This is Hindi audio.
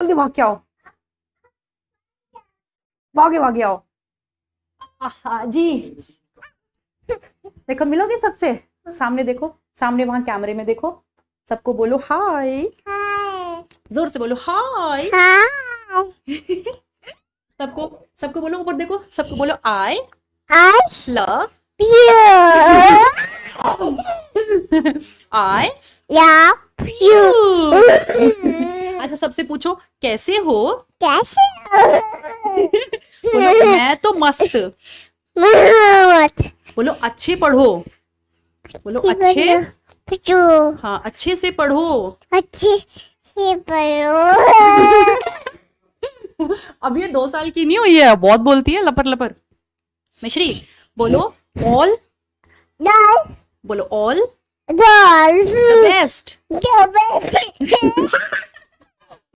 जल्दी भाग के आओ भागे भागे आओ जी देखो मिलोगे सबसे सामने देखो सामने वहां कैमरे में देखो सबको बोलो हाय जोर से बोलो हाय सबको सबको बोलो ऊपर देखो सबको बोलो आय आई लव आई या सबसे पूछो कैसे हो कैसे बोलो मैं तो मस्त बोलो अच्छे पढ़ो बोलो अच्छे पढ़ो हाँ अच्छे से पढ़ो अच्छे से पढ़ो अब ये दो साल की नहीं हुई है बहुत बोलती है लपर लपर मिश्री बोलो ऑल बोलो all the best the best